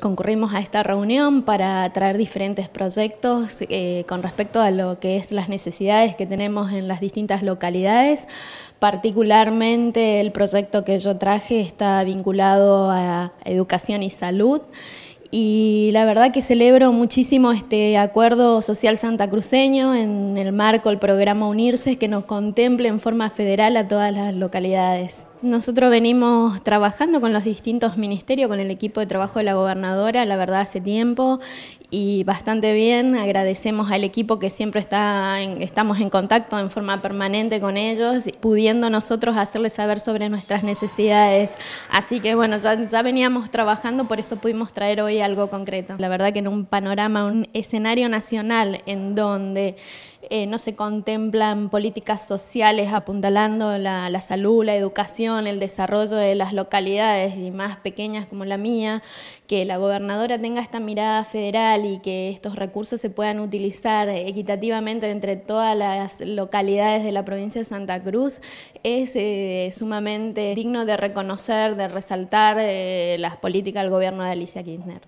Concurrimos a esta reunión para traer diferentes proyectos eh, con respecto a lo que es las necesidades que tenemos en las distintas localidades. Particularmente el proyecto que yo traje está vinculado a educación y salud y la verdad que celebro muchísimo este acuerdo social santacruceño en el marco del programa Unirse que nos contemple en forma federal a todas las localidades. Nosotros venimos trabajando con los distintos ministerios, con el equipo de trabajo de la gobernadora, la verdad hace tiempo, y bastante bien. Agradecemos al equipo que siempre está en, estamos en contacto en forma permanente con ellos, pudiendo nosotros hacerles saber sobre nuestras necesidades. Así que bueno, ya, veníamos trabajando, por eso pudimos traer hoy algo concreto. La verdad que en un panorama, un escenario nacional en donde eh, no se contemplan políticas sociales apuntalando la salud, la educación, el desarrollo de las localidades y más pequeñas como la mía, que la gobernadora tenga esta mirada federal y que estos recursos se puedan utilizar equitativamente entre todas las localidades de la provincia de Santa Cruz, es eh, sumamente digno de reconocer, de resaltar eh, las políticas del gobierno de Alicia Kirchner.